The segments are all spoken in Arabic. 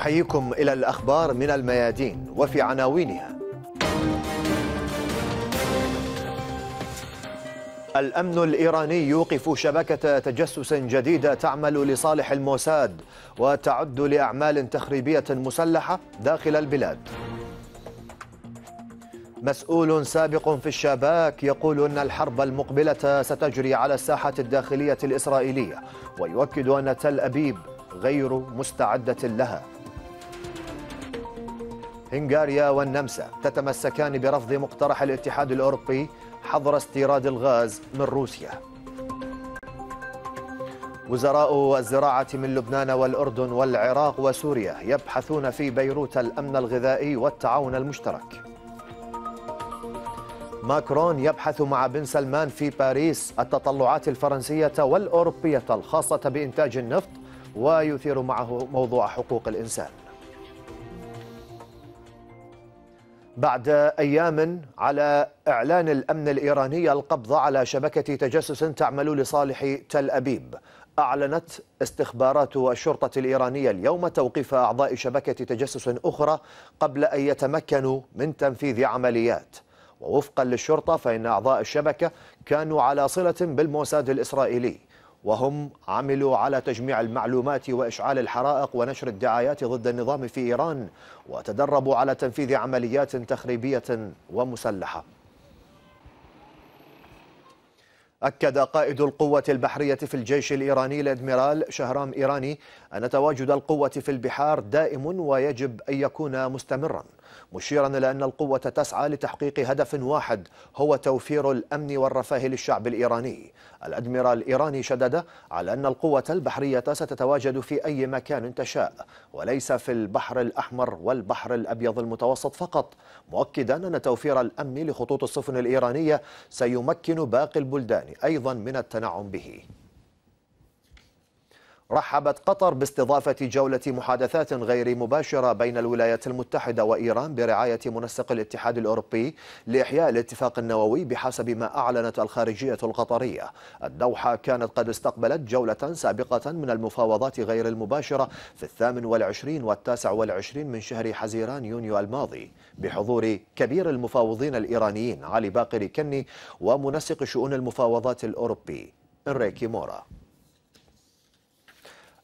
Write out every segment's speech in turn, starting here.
نحييكم إلى الأخبار من الميادين وفي عناوينها الأمن الإيراني يوقف شبكة تجسس جديدة تعمل لصالح الموساد وتعد لأعمال تخريبية مسلحة داخل البلاد مسؤول سابق في الشباك يقول أن الحرب المقبلة ستجري على الساحة الداخلية الإسرائيلية ويؤكد أن تل أبيب غير مستعدة لها هنغاريا والنمسا تتمسكان برفض مقترح الاتحاد الأوروبي حظر استيراد الغاز من روسيا وزراء الزراعة من لبنان والأردن والعراق وسوريا يبحثون في بيروت الأمن الغذائي والتعاون المشترك ماكرون يبحث مع بن سلمان في باريس التطلعات الفرنسية والأوروبية الخاصة بإنتاج النفط ويثير معه موضوع حقوق الإنسان بعد أيام على إعلان الأمن الإيراني القبض على شبكة تجسس تعمل لصالح تل أبيب أعلنت استخبارات الشرطة الإيرانية اليوم توقيف أعضاء شبكة تجسس أخرى قبل أن يتمكنوا من تنفيذ عمليات ووفقا للشرطة فإن أعضاء الشبكة كانوا على صلة بالموساد الإسرائيلي وهم عملوا على تجميع المعلومات وإشعال الحرائق ونشر الدعايات ضد النظام في إيران وتدربوا على تنفيذ عمليات تخريبية ومسلحة أكد قائد القوة البحرية في الجيش الإيراني الأدميرال شهرام إيراني أن تواجد القوة في البحار دائم ويجب أن يكون مستمراً مشيرا إلى أن القوة تسعى لتحقيق هدف واحد هو توفير الأمن والرفاه للشعب الإيراني الأدميرال الإيراني شدد على أن القوة البحرية ستتواجد في أي مكان تشاء وليس في البحر الأحمر والبحر الأبيض المتوسط فقط مؤكدا أن توفير الأمن لخطوط السفن الإيرانية سيمكن باقي البلدان أيضا من التنعم به رحبت قطر باستضافة جولة محادثات غير مباشرة بين الولايات المتحدة وإيران برعاية منسق الاتحاد الأوروبي لإحياء الاتفاق النووي بحسب ما أعلنت الخارجية القطرية الدوحة كانت قد استقبلت جولة سابقة من المفاوضات غير المباشرة في الثامن والعشرين والتاسع والعشرين من شهر حزيران يونيو الماضي بحضور كبير المفاوضين الإيرانيين علي باقر كني ومنسق شؤون المفاوضات الأوروبي إنريكي مورا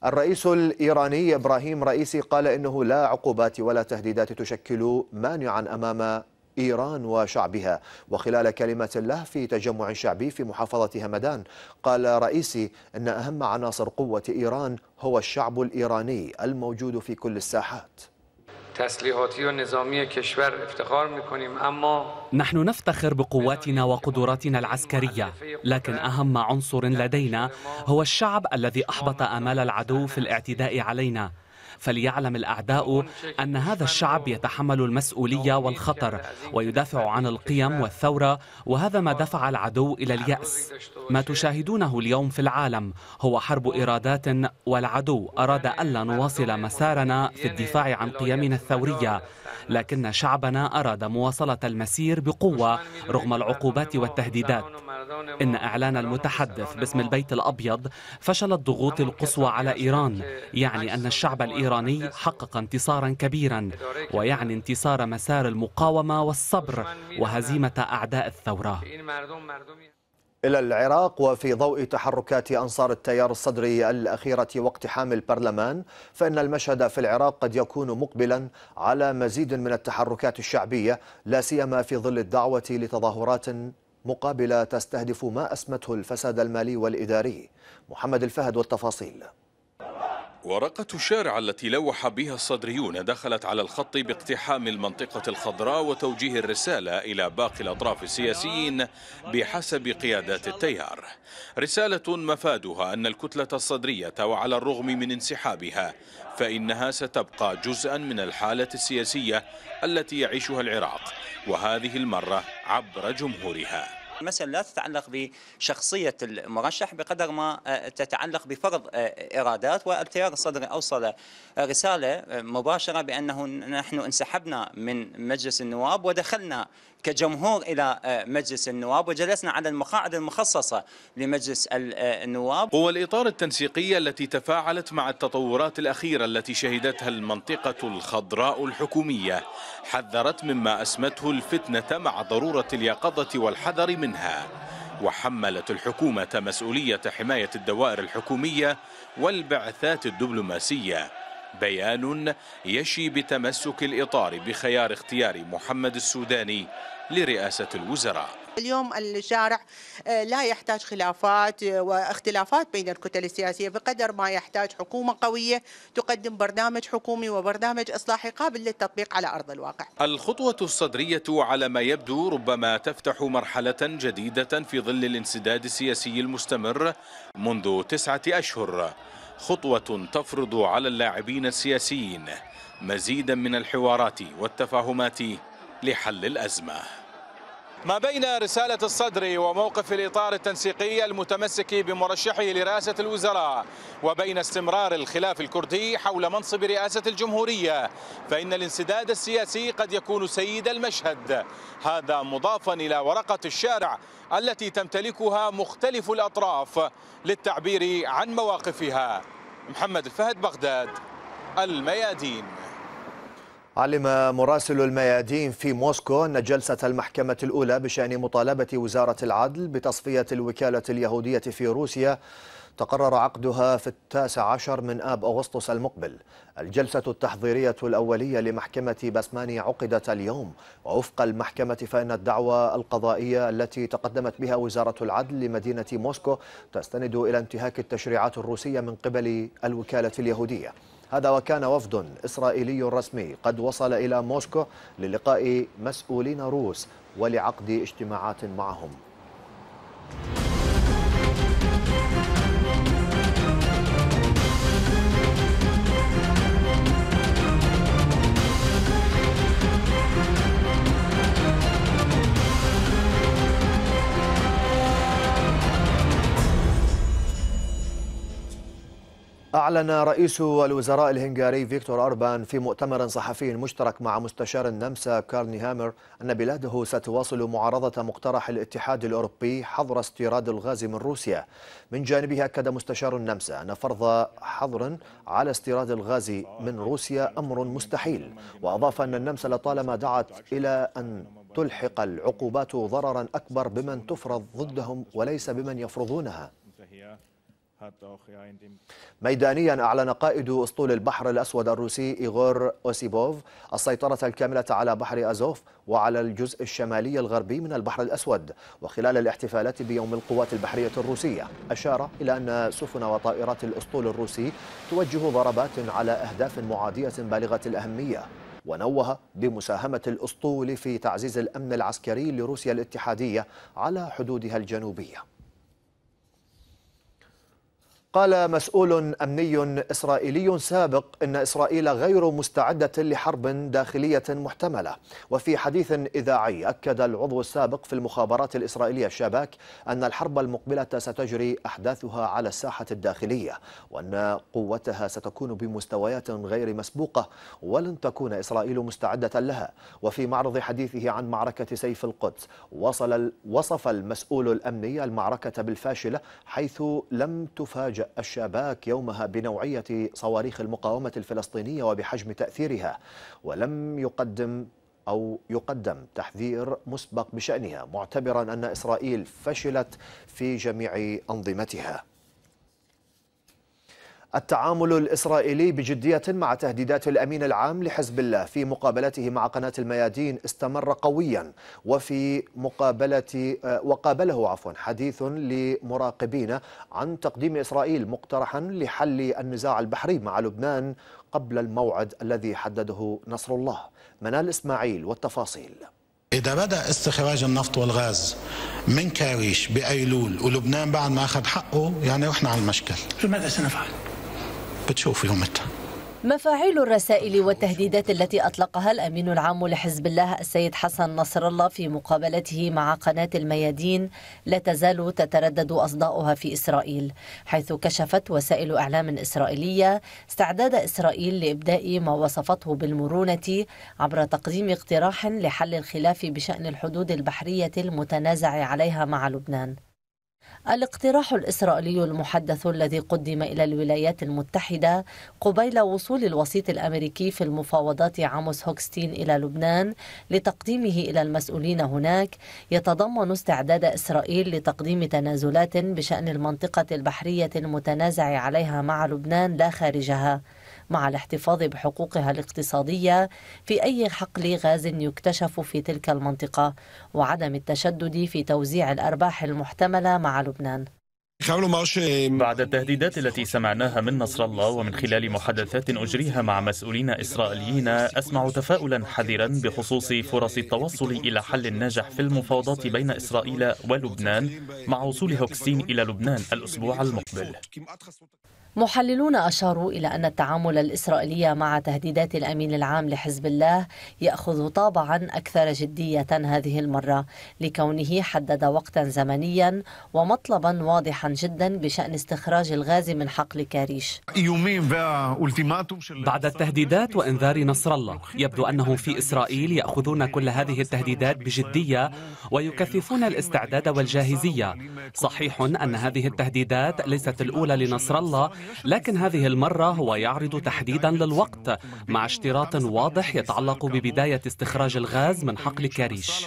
الرئيس الإيراني إبراهيم رئيسي قال إنه لا عقوبات ولا تهديدات تشكل مانعا أمام إيران وشعبها وخلال كلمة له في تجمع شعبي في محافظة همدان قال رئيسي أن أهم عناصر قوة إيران هو الشعب الإيراني الموجود في كل الساحات تسليحاتي و نظامی افتخار میکنیم اما نحن نفتخر بقواتنا وقدراتنا العسكرية لكن أهم عنصر لدينا هو الشعب الذي أحبط آمال العدو في الاعتداء علينا فليعلم الأعداء أن هذا الشعب يتحمل المسؤولية والخطر ويدافع عن القيم والثورة وهذا ما دفع العدو إلى اليأس ما تشاهدونه اليوم في العالم هو حرب إرادات والعدو أراد ألا نواصل مسارنا في الدفاع عن قيمنا الثورية لكن شعبنا أراد مواصلة المسير بقوة رغم العقوبات والتهديدات إن إعلان المتحدث باسم البيت الأبيض فشل الضغوط القصوى على إيران يعني أن الشعب الإيراني الإيراني حقق انتصارا كبيرا ويعني انتصار مسار المقاومة والصبر وهزيمة أعداء الثورة إلى العراق وفي ضوء تحركات أنصار التيار الصدري الأخيرة واقتحام البرلمان فإن المشهد في العراق قد يكون مقبلا على مزيد من التحركات الشعبية لا سيما في ظل الدعوة لتظاهرات مقابلة تستهدف ما أسمته الفساد المالي والإداري محمد الفهد والتفاصيل ورقة الشارع التي لوح بها الصدريون دخلت على الخط باقتحام المنطقة الخضراء وتوجيه الرسالة إلى باقي الأطراف السياسيين بحسب قيادات التيار رسالة مفادها أن الكتلة الصدرية وعلى الرغم من انسحابها فإنها ستبقى جزءا من الحالة السياسية التي يعيشها العراق وهذه المرة عبر جمهورها المسألة لا تتعلق بشخصية المرشح بقدر ما آه، تتعلق بفرض آه، إرادات والتيار الصدري أوصل رسالة آه، مباشرة بأنه نحن انسحبنا من مجلس النواب ودخلنا كجمهور إلى آه، مجلس النواب وجلسنا على المقاعد المخصصة لمجلس آه، النواب هو الإطار التنسيقي التي تفاعلت مع التطورات الأخيرة التي شهدتها المنطقة الخضراء الحكومية حذرت مما أسمته الفتنة مع ضرورة اليقظة والحذر منها وحملت الحكومة مسؤولية حماية الدوائر الحكومية والبعثات الدبلوماسية بيان يشي بتمسك الإطار بخيار اختيار محمد السوداني لرئاسة الوزراء اليوم الشارع آه، لا يحتاج خلافات آه، واختلافات بين الكتل السياسية بقدر ما يحتاج حكومة قوية تقدم برنامج حكومي وبرنامج إصلاحي قابل للتطبيق على أرض الواقع الخطوة الصدرية على ما يبدو ربما تفتح مرحلة جديدة في ظل الانسداد السياسي المستمر منذ تسعة أشهر خطوة تفرض على اللاعبين السياسيين مزيدا من الحوارات والتفاهمات لحل الأزمة ما بين رسالة الصدر وموقف الإطار التنسيقي المتمسك بمرشحه لرئاسة الوزراء وبين استمرار الخلاف الكردي حول منصب رئاسة الجمهورية فإن الانسداد السياسي قد يكون سيد المشهد هذا مضافا إلى ورقة الشارع التي تمتلكها مختلف الأطراف للتعبير عن مواقفها محمد الفهد بغداد الميادين علم مراسل الميادين في موسكو أن جلسة المحكمة الأولى بشأن مطالبة وزارة العدل بتصفية الوكالة اليهودية في روسيا تقرر عقدها في التاسع عشر من آب أغسطس المقبل الجلسة التحضيرية الأولية لمحكمة بسماني عقدت اليوم ووفق المحكمة فإن الدعوة القضائية التي تقدمت بها وزارة العدل لمدينة موسكو تستند إلى انتهاك التشريعات الروسية من قبل الوكالة اليهودية هذا وكان وفد إسرائيلي رسمي قد وصل إلى موسكو للقاء مسؤولين روس ولعقد اجتماعات معهم أعلن رئيس الوزراء الهنغاري فيكتور أربان في مؤتمر صحفي مشترك مع مستشار النمسا كارني هامر أن بلاده ستواصل معارضة مقترح الاتحاد الأوروبي حظر استيراد الغاز من روسيا من جانبه أكد مستشار النمسا أن فرض حظر على استيراد الغاز من روسيا أمر مستحيل وأضاف أن النمسا لطالما دعت إلى أن تلحق العقوبات ضررا أكبر بمن تفرض ضدهم وليس بمن يفرضونها ميدانيا أعلن قائد أسطول البحر الأسود الروسي إيغور أوسيبوف السيطرة الكاملة على بحر أزوف وعلى الجزء الشمالي الغربي من البحر الأسود وخلال الاحتفالات بيوم القوات البحرية الروسية أشار إلى أن سفن وطائرات الأسطول الروسي توجه ضربات على أهداف معادية بالغة الأهمية ونوه بمساهمة الأسطول في تعزيز الأمن العسكري لروسيا الاتحادية على حدودها الجنوبية قال مسؤول أمني إسرائيلي سابق إن إسرائيل غير مستعدة لحرب داخلية محتملة وفي حديث إذاعي أكد العضو السابق في المخابرات الإسرائيلية شاباك أن الحرب المقبلة ستجري أحداثها على الساحة الداخلية وأن قوتها ستكون بمستويات غير مسبوقة ولن تكون إسرائيل مستعدة لها وفي معرض حديثه عن معركة سيف القدس وصل وصف المسؤول الأمني المعركة بالفاشلة حيث لم تفاجأ الشاباك يومها بنوعية صواريخ المقاومة الفلسطينية وبحجم تأثيرها ولم يقدم أو يقدم تحذير مسبق بشأنها معتبرا أن إسرائيل فشلت في جميع أنظمتها التعامل الإسرائيلي بجدية مع تهديدات الأمين العام لحزب الله في مقابلته مع قناة الميادين استمر قويا وفي مقابلة آه، وقابله عفوا حديث لمراقبين عن تقديم إسرائيل مقترحا لحل النزاع البحري مع لبنان قبل الموعد الذي حدده نصر الله منال إسماعيل والتفاصيل إذا بدأ استخراج النفط والغاز من كاريش بأيلول ولبنان بعد ما أخذ حقه يعني رحنا على المشكل فماذا سنفعل؟ بتشوف يومتها مفاعيل الرسائل والتهديدات التي أطلقها الأمين العام لحزب الله السيد حسن نصر الله في مقابلته مع قناة الميادين لا تزال تتردد أصداؤها في إسرائيل حيث كشفت وسائل إعلام إسرائيلية استعداد إسرائيل لإبداء ما وصفته بالمرونة عبر تقديم اقتراح لحل الخلاف بشأن الحدود البحرية المتنازع عليها مع لبنان الاقتراح الإسرائيلي المحدث الذي قدم إلى الولايات المتحدة قبيل وصول الوسيط الأمريكي في المفاوضات عاموس هوكستين إلى لبنان لتقديمه إلى المسؤولين هناك يتضمن استعداد إسرائيل لتقديم تنازلات بشأن المنطقة البحرية المتنازع عليها مع لبنان لا خارجها مع الاحتفاظ بحقوقها الاقتصادية في أي حقل غاز يكتشف في تلك المنطقة وعدم التشدد في توزيع الأرباح المحتملة مع لبنان بعد التهديدات التي سمعناها من نصر الله ومن خلال محادثات أجريها مع مسؤولين إسرائيليين أسمع تفاؤلا حذرا بخصوص فرص التوصل إلى حل ناجح في المفاوضات بين إسرائيل ولبنان مع وصول هوكسين إلى لبنان الأسبوع المقبل محللون أشاروا إلى أن التعامل الإسرائيلي مع تهديدات الأمين العام لحزب الله يأخذ طابعا أكثر جدية هذه المرة لكونه حدد وقتا زمنيا ومطلبا واضحا جدا بشأن استخراج الغاز من حقل كاريش بعد التهديدات وإنذار نصر الله يبدو أنهم في إسرائيل يأخذون كل هذه التهديدات بجدية ويكثفون الاستعداد والجاهزية صحيح أن هذه التهديدات ليست الأولى لنصر الله لكن هذه المرة هو يعرض تحديدا للوقت مع اشتراط واضح يتعلق ببداية استخراج الغاز من حقل كاريش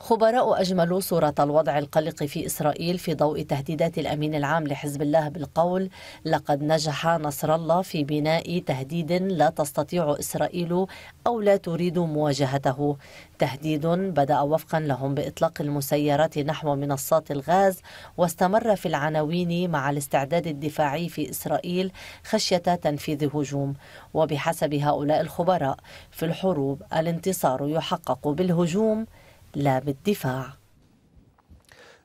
خبراء أجملوا صورة الوضع القلق في إسرائيل في ضوء تهديدات الأمين العام لحزب الله بالقول لقد نجح نصر الله في بناء تهديد لا تستطيع إسرائيل أو لا تريد مواجهته تهديد بدأ وفقا لهم بإطلاق المسيرات نحو منصات الغاز واستمر في العناوين مع الاستعداد الدفاعي في إسرائيل خشية تنفيذ هجوم وبحسب هؤلاء الخبراء في الحروب الانتصار يحقق بالهجوم لا بالدفاع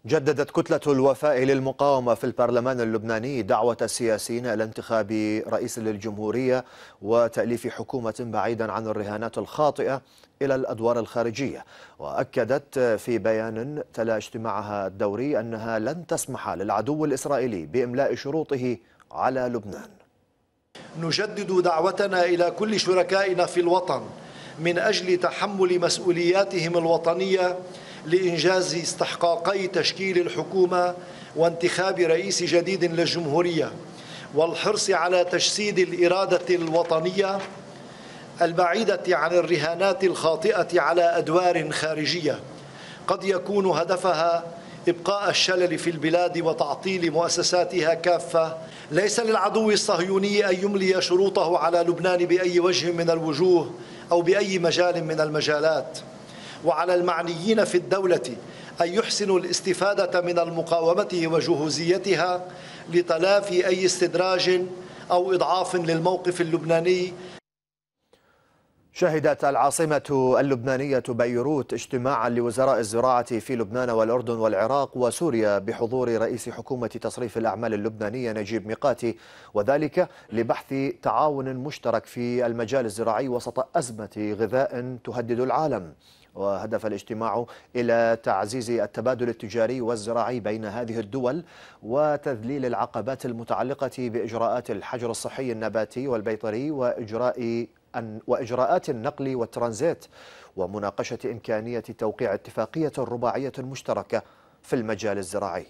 جددت كتلة الوفاء للمقاومة في البرلمان اللبناني دعوة السياسيين إلى انتخاب رئيس للجمهورية وتأليف حكومة بعيدا عن الرهانات الخاطئة إلى الأدوار الخارجية وأكدت في بيان تلا اجتماعها الدوري أنها لن تسمح للعدو الإسرائيلي بإملاء شروطه على لبنان نجدد دعوتنا إلى كل شركائنا في الوطن من أجل تحمل مسؤولياتهم الوطنية لإنجاز استحقاقي تشكيل الحكومة وانتخاب رئيس جديد للجمهورية والحرص على تجسيد الإرادة الوطنية البعيدة عن الرهانات الخاطئة على أدوار خارجية قد يكون هدفها إبقاء الشلل في البلاد وتعطيل مؤسساتها كافة ليس للعدو الصهيوني أن يملي شروطه على لبنان بأي وجه من الوجوه أو بأي مجال من المجالات وعلى المعنيين في الدولة أن يحسنوا الاستفادة من المقاومة وجهوزيتها لتلافي أي استدراج أو إضعاف للموقف اللبناني شهدت العاصمة اللبنانية بيروت اجتماعا لوزراء الزراعة في لبنان والأردن والعراق وسوريا بحضور رئيس حكومة تصريف الأعمال اللبنانية نجيب ميقاتي وذلك لبحث تعاون مشترك في المجال الزراعي وسط أزمة غذاء تهدد العالم وهدف الاجتماع إلى تعزيز التبادل التجاري والزراعي بين هذه الدول وتذليل العقبات المتعلقة بإجراءات الحجر الصحي النباتي والبيطري وإجراء وإجراءات النقل والترانزيت ومناقشة إمكانية توقيع اتفاقية رباعية مشتركة في المجال الزراعي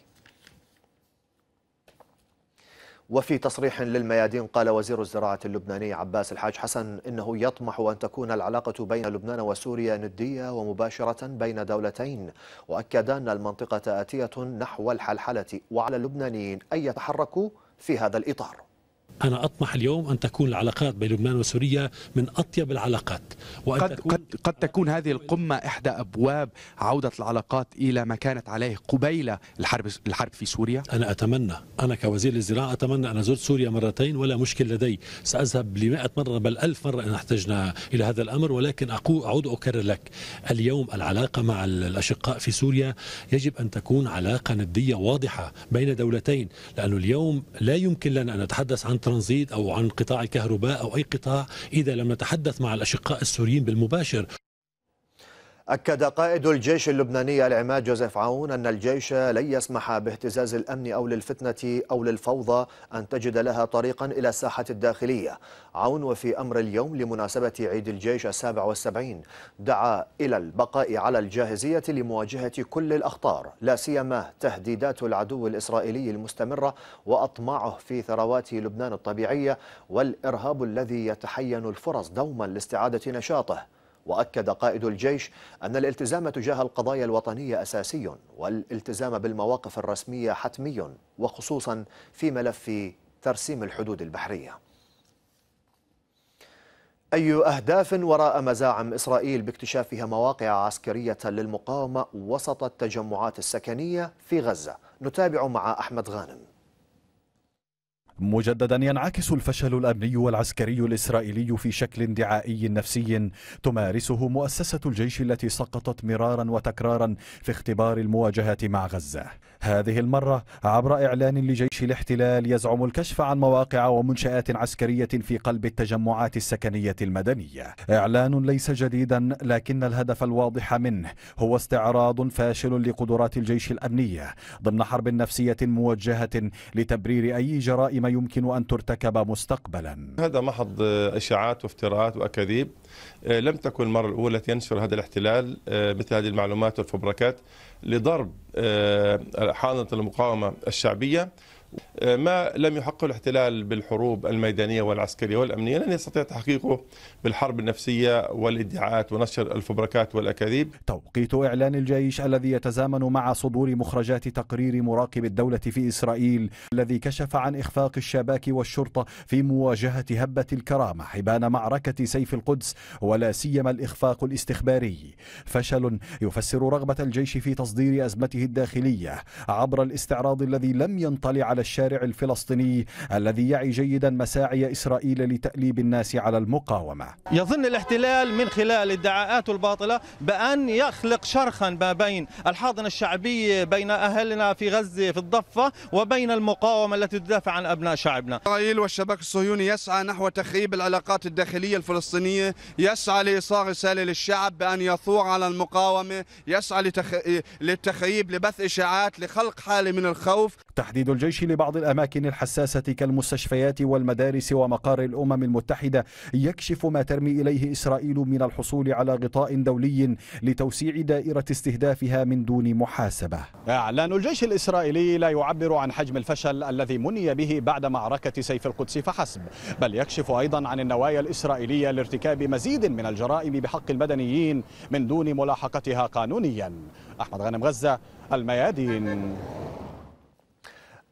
وفي تصريح للميادين قال وزير الزراعة اللبناني عباس الحاج حسن إنه يطمح أن تكون العلاقة بين لبنان وسوريا ندية ومباشرة بين دولتين وأكد أن المنطقة آتية نحو الحلحلة وعلى اللبنانيين أن يتحركوا في هذا الإطار أنا أطمح اليوم أن تكون العلاقات بين لبنان وسوريا من أطيب العلاقات وأن قد, تكون قد, قد تكون هذه القمة إحدى أبواب عودة العلاقات إلى ما كانت عليه قبيل الحرب الحرب في سوريا أنا أتمنى أنا كوزير الزراعة أتمنى أن زرت سوريا مرتين ولا مشكل لدي سأذهب لمائة مرة بل ألف مرة إن احتجنا إلى هذا الأمر ولكن أقول أعود أكرر لك اليوم العلاقة مع الأشقاء في سوريا يجب أن تكون علاقة ندية واضحة بين دولتين لأنه اليوم لا يمكن لنا أن نتحدث عن ترانزيت أو عن قطاع الكهرباء أو أي قطاع إذا لم نتحدث مع الأشقاء السوريين بالمباشر أكد قائد الجيش اللبناني العماد جوزيف عون أن الجيش لن يسمح باهتزاز الأمن أو للفتنة أو للفوضى أن تجد لها طريقا إلى الساحة الداخلية عون وفي أمر اليوم لمناسبة عيد الجيش السابع والسبعين دعا إلى البقاء على الجاهزية لمواجهة كل الأخطار لا سيما تهديدات العدو الإسرائيلي المستمرة وأطماعه في ثروات لبنان الطبيعية والإرهاب الذي يتحين الفرص دوما لاستعادة نشاطه وأكد قائد الجيش أن الالتزام تجاه القضايا الوطنية أساسي والالتزام بالمواقف الرسمية حتمي وخصوصا في ملف ترسيم الحدود البحرية أي أهداف وراء مزاعم إسرائيل باكتشافها مواقع عسكرية للمقاومة وسط التجمعات السكنية في غزة نتابع مع أحمد غانم مجددا ينعكس الفشل الامني والعسكري الاسرائيلي في شكل دعائي نفسي تمارسه مؤسسه الجيش التي سقطت مرارا وتكرارا في اختبار المواجهه مع غزه هذه المرة عبر إعلان لجيش الاحتلال يزعم الكشف عن مواقع ومنشآت عسكرية في قلب التجمعات السكنية المدنية إعلان ليس جديدا لكن الهدف الواضح منه هو استعراض فاشل لقدرات الجيش الأمنية ضمن حرب نفسية موجهة لتبرير أي جرائم يمكن أن ترتكب مستقبلا هذا محض إشاعات وافتراءات وأكاذيب لم تكن المرة الأولى التي ينشر هذا الاحتلال آه، مثل هذه المعلومات والفبركات لضرب آه، حاضنة المقاومة الشعبية ما لم يحقق الاحتلال بالحروب الميدانية والعسكرية والأمنية لن يستطيع تحقيقه بالحرب النفسية والادعاءات ونشر الفبركات والأكاذيب توقيت إعلان الجيش الذي يتزامن مع صدور مخرجات تقرير مراقب الدولة في إسرائيل الذي كشف عن إخفاق الشباك والشرطة في مواجهة هبة الكرامة حبان معركة سيف القدس ولا سيما الإخفاق الاستخباري فشل يفسر رغبة الجيش في تصدير أزمته الداخلية عبر الاستعراض الذي لم ينطلي على الشارع الشارع الفلسطيني الذي يعي جيدا مساعي إسرائيل لتأليب الناس على المقاومة يظن الاحتلال من خلال ادعاءاته الباطلة بأن يخلق شرخا ما بين الحاضنة الشعبية بين أهلنا في غزة في الضفة وبين المقاومة التي تدافع عن أبناء شعبنا إسرائيل والشباك الصهيوني يسعى نحو تخريب العلاقات الداخلية الفلسطينية يسعى لإيصال رسالة للشعب بأن يثور على المقاومة يسعى لتخ... للتخريب لبث إشاعات لخلق حالة من الخوف تحديد الجيش لبعض الأماكن الحساسة كالمستشفيات والمدارس ومقار الأمم المتحدة يكشف ما ترمي إليه إسرائيل من الحصول على غطاء دولي لتوسيع دائرة استهدافها من دون محاسبة إعلان الجيش الإسرائيلي لا يعبر عن حجم الفشل الذي مني به بعد معركة سيف القدس فحسب بل يكشف أيضا عن النوايا الإسرائيلية لارتكاب مزيد من الجرائم بحق المدنيين من دون ملاحقتها قانونيا أحمد غانم غزة الميادين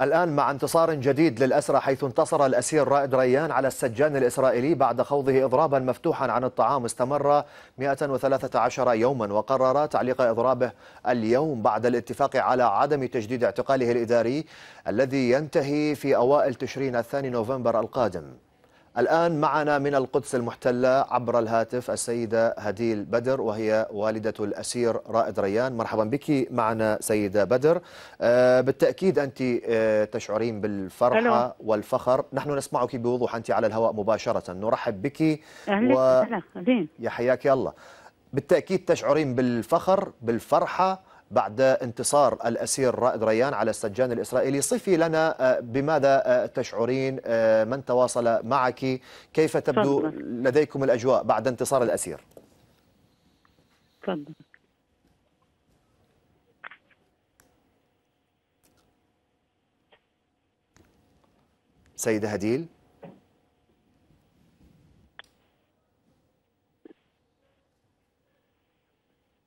الآن مع انتصار جديد للأسرى حيث انتصر الأسير رائد ريان على السجان الإسرائيلي بعد خوضه إضرابا مفتوحا عن الطعام استمر 113 يوما وقرر تعليق إضرابه اليوم بعد الاتفاق على عدم تجديد اعتقاله الإداري الذي ينتهي في أوائل تشرين الثاني نوفمبر القادم الآن معنا من القدس المحتلة عبر الهاتف السيدة هديل بدر وهي والدة الأسير رائد ريان مرحبا بك معنا سيدة بدر آه، بالتأكيد أنت آه، تشعرين بالفرحة والفخر نحن نسمعك بوضوح أنت على الهواء مباشرة نرحب بك أهلا و... يا حياك الله بالتأكيد تشعرين بالفخر بالفرحة بعد انتصار الأسير رائد ريان على السجان الإسرائيلي صفي لنا آه، بماذا آه، تشعرين آه، من تواصل معك كيف تبدو لديكم الأجواء بعد انتصار الأسير تفضل سيدة هديل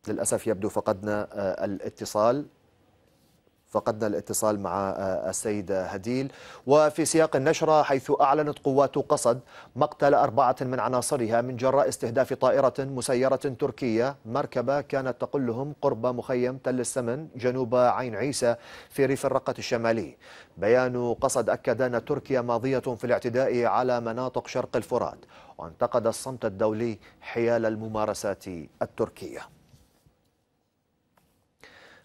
للأسف يبدو فقدنا آه، الاتصال فقدنا الاتصال مع آه، السيد هديل وفي سياق النشرة حيث أعلنت قوات قصد مقتل أربعة من عناصرها من جراء استهداف طائرة مسيرة تركية مركبة كانت تقلهم قرب مخيم تل السمن جنوب عين عيسى في ريف الرقة الشمالي بيان قصد أكد أن تركيا ماضية في الاعتداء على مناطق شرق الفرات وانتقد الصمت الدولي حيال الممارسات التركيه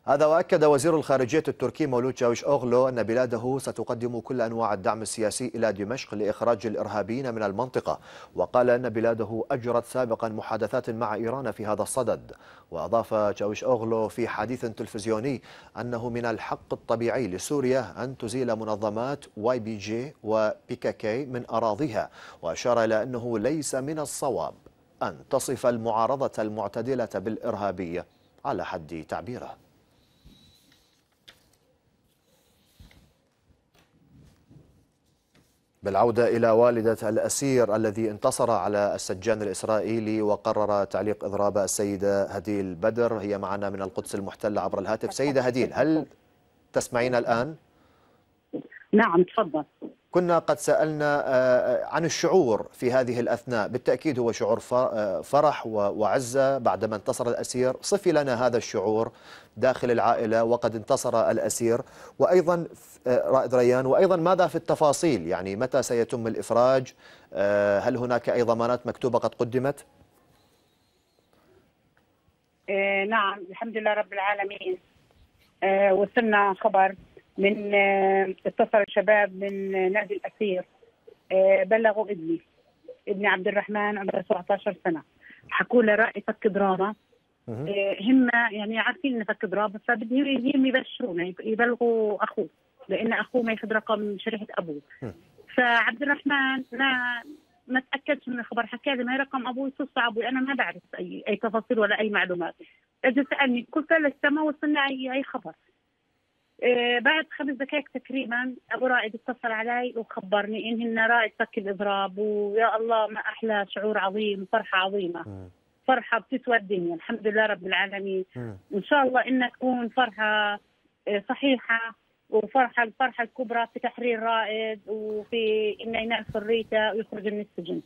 هذا وأكد وزير الخارجية التركي مولود جاوش أوغلو أن بلاده ستقدم كل أنواع الدعم السياسي إلى دمشق لإخراج الإرهابيين من المنطقة وقال أن بلاده أجرت سابقا محادثات مع إيران في هذا الصدد وأضاف جاوش أوغلو في حديث تلفزيوني أنه من الحق الطبيعي لسوريا أن تزيل منظمات واي بي جي وبي كي من أراضيها وأشار إلى أنه ليس من الصواب أن تصف المعارضة المعتدلة بالإرهابية على حد تعبيره بالعودة إلى والدة الأسير الذي انتصر على السجان الإسرائيلي وقرر تعليق إضراب السيدة هديل بدر هي معنا من القدس المحتلة عبر الهاتف سيدة هديل هل تسمعين الآن؟ نعم تفضل كنا قد سألنا آه، آه، عن الشعور في هذه الأثناء بالتأكيد هو شعور آه، فرح وعزة بعدما انتصر الأسير صفي لنا هذا الشعور داخل العائلة وقد انتصر الأسير وأيضا رائد ريان وأيضا ماذا في التفاصيل يعني متى سيتم الإفراج هل هناك أي ضمانات مكتوبة قد قدمت نعم الحمد لله رب العالمين وصلنا خبر من آه، اتصل الشباب من نادي الاسير آه، بلغوا ابني ابني عبد الرحمن عمره 17 سنه حكوا له راي فك دراما آه، هم يعني عارفين انه فك دراما فبدهم يبشرون يبلغوا اخوه لان اخوه ما ياخذ رقم شريحه ابوه فعبد الرحمن ما ما تاكدش من الخبر حكى لي ما هي رقم ابوي صوص ابوي انا ما بعرف اي اي تفاصيل ولا اي معلومات اجى سالني قلت له لسه ما وصلنا اي اي خبر إيه، بعد خمس دقائق تقريبا ابو رائد اتصل علي وخبرني انهن رائد فك الاضراب ويا الله ما احلى شعور عظيم فرحه عظيمه م. فرحه بتسوى الدنيا الحمد لله رب العالمين م. شاء الله انها تكون فرحه إيه، صحيحه وفرحه الفرحه الكبرى في تحرير رائد وفي انه ينال حريته ويخرج من السجن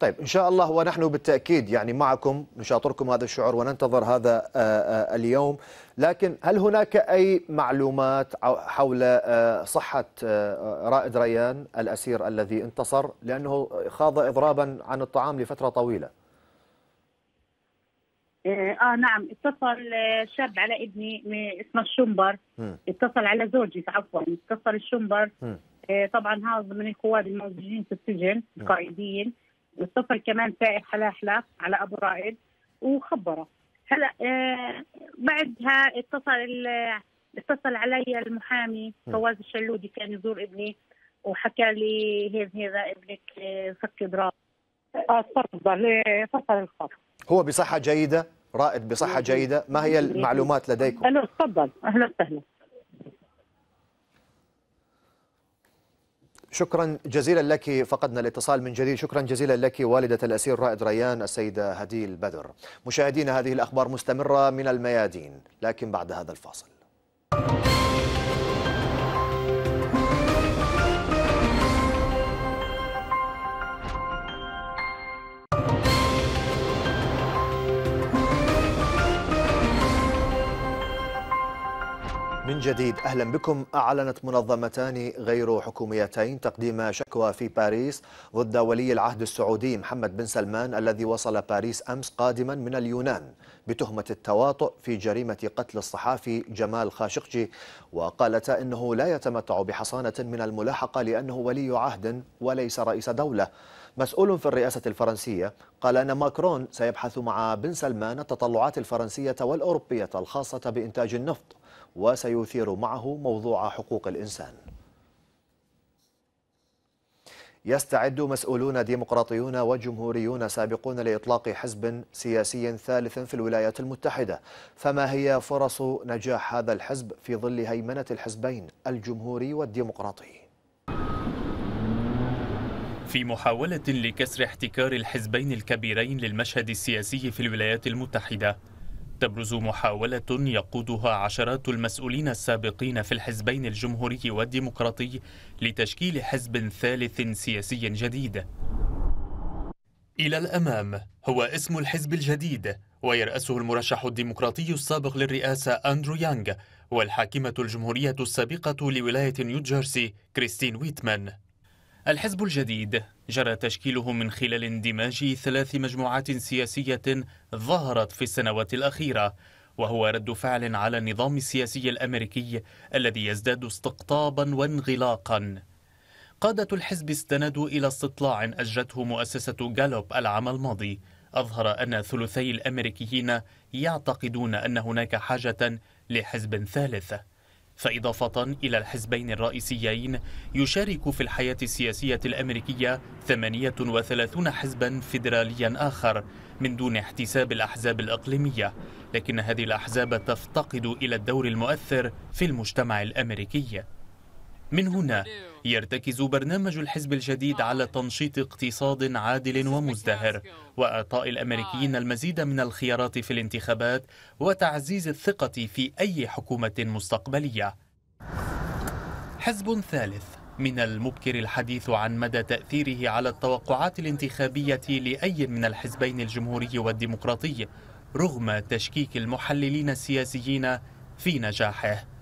طيب إن شاء الله ونحن بالتأكيد يعني معكم نشاطركم هذا الشعور وننتظر هذا آه، آه، اليوم لكن هل هناك أي معلومات حول آه، صحة رائد ريان الأسير الذي انتصر لأنه خاض إضرابا عن الطعام لفترة طويلة اه نعم اتصل شاب على ابني اسمه الشنبر اتصل على زوجي عفوا اتصل الشنبر طبعا هذا من القواد الموجودين في السجن القائدين الطفل كمان سائق حلاحلة على أبو رائد وخبره هلا آه بعدها اتصل اتصل علي المحامي فواز الشلودي كان يزور ابني وحكى لي هذا هذا ابنك آه، فك اضراب اه تفضل فصل الخط هو بصحة جيدة؟ رائد بصحة جيدة؟ ما هي المعلومات لديكم؟ الو تفضل اهلا وسهلا شكرا جزيلا لك فقدنا الاتصال من جديد شكرا جزيلا لك والدة الأسير رائد ريان السيدة هديل بدر مشاهدينا هذه الأخبار مستمرة من الميادين لكن بعد هذا الفاصل جديد أهلا بكم أعلنت منظمتان غير حكوميتين تقديم شكوى في باريس ضد ولي العهد السعودي محمد بن سلمان الذي وصل باريس أمس قادما من اليونان بتهمة التواطؤ في جريمة قتل الصحافي جمال خاشقجي وقالتا إنه لا يتمتع بحصانة من الملاحقة لأنه ولي عهد وليس رئيس دولة مسؤول في الرئاسة الفرنسية قال أن ماكرون سيبحث مع بن سلمان التطلعات الفرنسية والأوروبية الخاصة بإنتاج النفط وسيثير معه موضوع حقوق الإنسان يستعد مسؤولون ديمقراطيون وجمهوريون سابقون لإطلاق حزب سياسي ثالث في الولايات المتحدة فما هي فرص نجاح هذا الحزب في ظل هيمنة الحزبين الجمهوري والديمقراطي؟ في محاولة لكسر احتكار الحزبين الكبيرين للمشهد السياسي في الولايات المتحدة تبرز محاولة يقودها عشرات المسؤولين السابقين في الحزبين الجمهوري والديمقراطي لتشكيل حزب ثالث سياسي جديد. إلى الأمام هو اسم الحزب الجديد ويرأسه المرشح الديمقراطي السابق للرئاسة أندرو يانغ والحاكمة الجمهورية السابقة لولاية نيوجيرسي كريستين ويتمان. الحزب الجديد جرى تشكيله من خلال اندماج ثلاث مجموعات سياسية ظهرت في السنوات الأخيرة وهو رد فعل على النظام السياسي الأمريكي الذي يزداد استقطابا وانغلاقا قادة الحزب استندوا إلى استطلاع أجرته مؤسسة جالوب العام الماضي أظهر أن ثلثي الأمريكيين يعتقدون أن هناك حاجة لحزب ثالث فإضافة إلى الحزبين الرئيسيين يشارك في الحياة السياسية الأمريكية 38 حزبا فيدراليا آخر من دون احتساب الأحزاب الإقليمية لكن هذه الأحزاب تفتقد إلى الدور المؤثر في المجتمع الأمريكي من هنا يرتكز برنامج الحزب الجديد على تنشيط اقتصاد عادل ومزدهر وإعطاء الأمريكيين المزيد من الخيارات في الانتخابات وتعزيز الثقة في أي حكومة مستقبلية حزب ثالث من المبكر الحديث عن مدى تأثيره على التوقعات الانتخابية لأي من الحزبين الجمهوري والديمقراطي رغم تشكيك المحللين السياسيين في نجاحه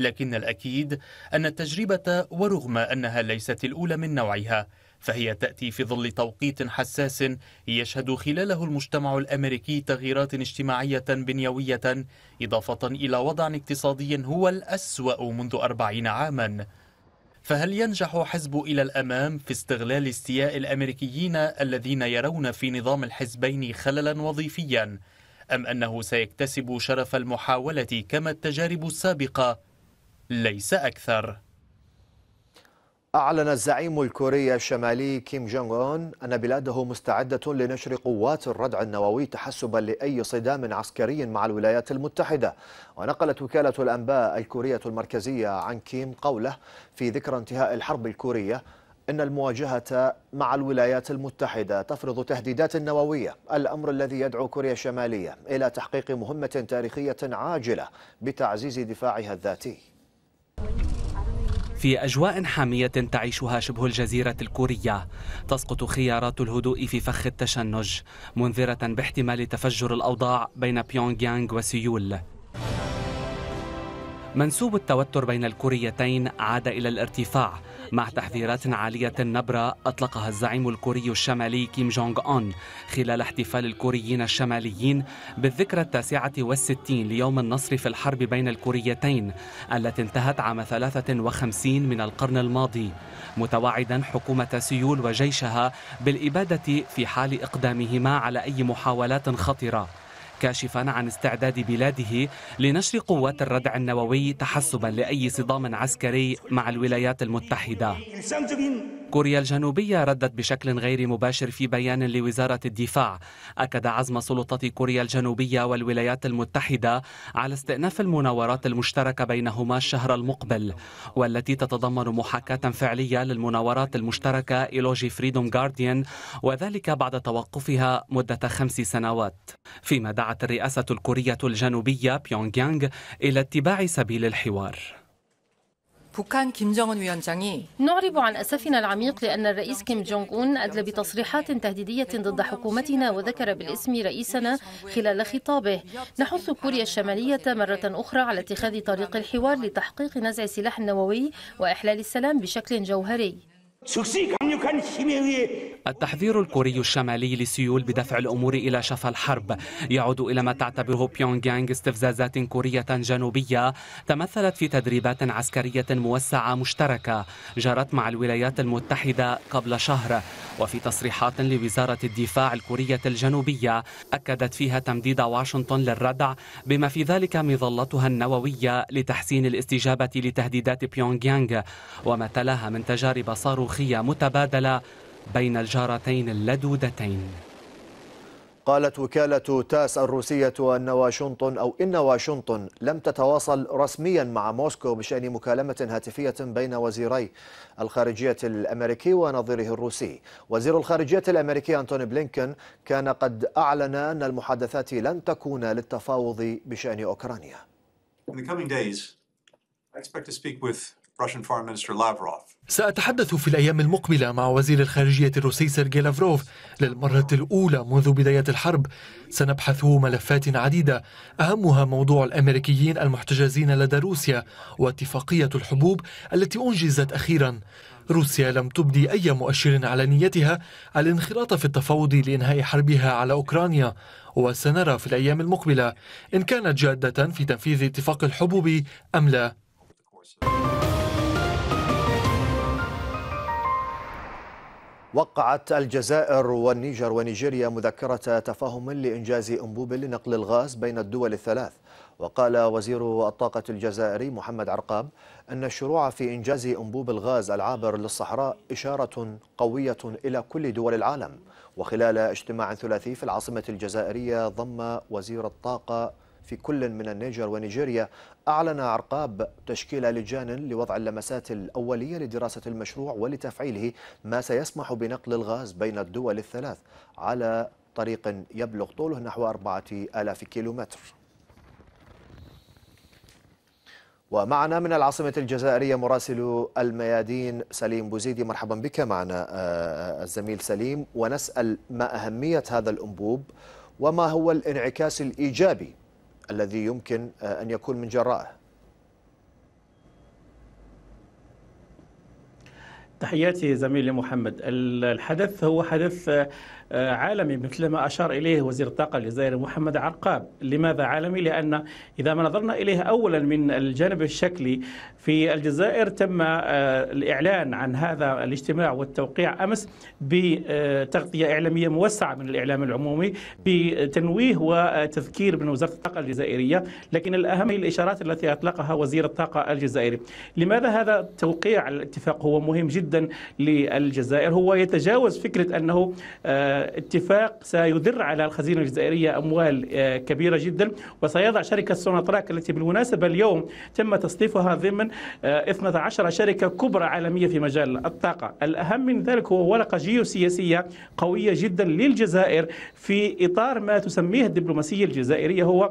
لكن الأكيد أن التجربة ورغم أنها ليست الأولى من نوعها فهي تأتي في ظل توقيت حساس يشهد خلاله المجتمع الأمريكي تغييرات اجتماعية بنيوية إضافة إلى وضع اقتصادي هو الأسوأ منذ أربعين عاماً فهل ينجح حزب إلى الأمام في استغلال استياء الأمريكيين الذين يرون في نظام الحزبين خللا وظيفيا أم أنه سيكتسب شرف المحاولة كما التجارب السابقة ليس أكثر أعلن الزعيم الكوري الشمالي كيم جونغ أون أن بلاده مستعدة لنشر قوات الردع النووي تحسبا لأي صدام عسكري مع الولايات المتحدة ونقلت وكالة الأنباء الكورية المركزية عن كيم قوله في ذكرى انتهاء الحرب الكورية إن المواجهة مع الولايات المتحدة تفرض تهديدات نووية الأمر الذي يدعو كوريا الشمالية إلى تحقيق مهمة تاريخية عاجلة بتعزيز دفاعها الذاتي في أجواء حامية تعيشها شبه الجزيرة الكورية تسقط خيارات الهدوء في فخ التشنج منذرة باحتمال تفجر الأوضاع بين بيونغ يانغ وسيول منسوب التوتر بين الكوريتين عاد إلى الارتفاع مع تحذيرات عالية النبرة أطلقها الزعيم الكوري الشمالي كيم جونغ أون خلال احتفال الكوريين الشماليين بالذكرى التاسعة والستين ليوم النصر في الحرب بين الكوريتين التي انتهت عام 53 من القرن الماضي متوعدا حكومة سيول وجيشها بالإبادة في حال إقدامهما على أي محاولات خطرة كاشفا عن استعداد بلاده لنشر قوات الردع النووي تحسبا لأي صدام عسكري مع الولايات المتحدة كوريا الجنوبية ردت بشكل غير مباشر في بيان لوزارة الدفاع أكد عزم سلطة كوريا الجنوبية والولايات المتحدة على استئناف المناورات المشتركة بينهما الشهر المقبل والتي تتضمن محاكاة فعلية للمناورات المشتركة إيلوجي فريدوم غارديان وذلك بعد توقفها مدة خمس سنوات فيما دعا دعت الرئاسة الكورية الجنوبية بيونغ يانغ إلى اتباع سبيل الحوار نعرب عن أسفنا العميق لأن الرئيس كيم جونغ أون أدلى بتصريحات تهديدية ضد حكومتنا وذكر بالاسم رئيسنا خلال خطابه نحث كوريا الشمالية مرة أخرى على اتخاذ طريق الحوار لتحقيق نزع السلاح النووي وإحلال السلام بشكل جوهري التحذير الكوري الشمالي لسيول بدفع الأمور إلى شفا الحرب يعود إلى ما تعتبره بيونغ يانغ استفزازات كورية جنوبية تمثلت في تدريبات عسكرية موسعة مشتركة جرت مع الولايات المتحدة قبل شهر وفي تصريحات لوزارة الدفاع الكورية الجنوبية أكدت فيها تمديد واشنطن للردع بما في ذلك مظلتها النووية لتحسين الاستجابة لتهديدات بيونغ يانغ وما تلاها من تجارب صاروخ صاروخية متبادلة بين الجارتين اللدودتين قالت وكالة تاس الروسية أن واشنطن أو إن واشنطن لم تتواصل رسميا مع موسكو بشأن مكالمة هاتفية بين وزيري الخارجية الأمريكي ونظيره الروسي وزير الخارجية الأمريكي أنتوني بلينكن كان قد أعلن أن المحادثات لن تكون للتفاوض بشأن أوكرانيا In the coming days, I expect to speak with سأتحدث في الأيام المقبلة مع وزير الخارجية الروسي سيرجي لافروف للمرة الأولى منذ بداية الحرب سنبحث ملفات عديدة أهمها موضوع الأمريكيين المحتجزين لدى روسيا واتفاقية الحبوب التي أنجزت أخيرا روسيا لم تبدي أي مؤشر على نيتها الانخراط في التفاوض لإنهاء حربها على أوكرانيا وسنرى في الأيام المقبلة إن كانت جادة في تنفيذ اتفاق الحبوب أم لا وقعت الجزائر والنيجر ونيجيريا مذكرة تفاهم لإنجاز أنبوب لنقل الغاز بين الدول الثلاث وقال وزير الطاقة الجزائري محمد عرقاب أن الشروع في إنجاز أنبوب الغاز العابر للصحراء إشارة قوية إلى كل دول العالم وخلال اجتماع ثلاثي في العاصمة الجزائرية ضم وزير الطاقة في كل من النيجر ونيجيريا أعلن عرقاب تشكيل لجان لوضع اللمسات الأولية لدراسة المشروع ولتفعيله ما سيسمح بنقل الغاز بين الدول الثلاث على طريق يبلغ طوله نحو أربعة آلاف كيلومتر ومعنا من العاصمة الجزائرية مراسل الميادين سليم بوزيدي مرحبا بك معنا آه، آه، الزميل سليم ونسأل ما أهمية هذا الأنبوب وما هو الانعكاس الإيجابي الذي يمكن آه، أن يكون من جراءه تحياتي زميلي محمد الحدث هو حدث آه، عالمي مثل ما أشار إليه وزير الطاقة الجزائري محمد عرقاب لماذا عالمي؟ لأن إذا ما نظرنا إليه أولا من الجانب الشكلي في الجزائر تم آه، الإعلان عن هذا الاجتماع والتوقيع أمس بتغطية إعلامية موسعة من الإعلام العمومي بتنويه وتذكير من وزارة الطاقة الجزائرية لكن الأهم هي الإشارات التي أطلقها وزير الطاقة الجزائري لماذا هذا التوقيع الاتفاق هو مهم جدا للجزائر هو يتجاوز فكرة أنه آه، اتفاق سيدر على الخزينة الجزائرية أموال آه، كبيرة جدا وسيضع شركة سوناطراك التي بالمناسبة اليوم تم تصنيفها ضمن 12 آه، شركة كبرى عالمية في مجال الطاقة الأهم من ذلك هو ورقة جيوسياسية قوية جدا للجزائر في إطار ما تسميه الدبلوماسية الجزائرية هو